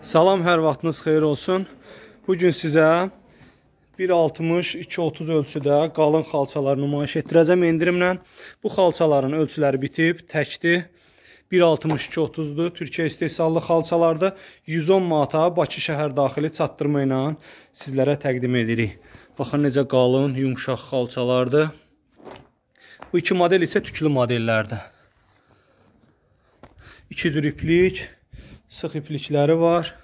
Salam, hər vaxtınız xeyir olsun. Bugün sizə 1.60-2.30 ölçüdə qalın xalçaları nümayiş etdirəcəm endirimlə. Bu xalçaların ölçüləri bitib, təkdir. 1.62-30-dur. Türkiyə istehsallı xalçalarda 110 manata Bakı şəhər daxili çatdırma ilə sizlərə təqdim edirik. Baxın necə qalın, yumşaq xalçalardır. Bu iki model isə tüklü modellərdir. İki cür iplik, sıx iplikləri var.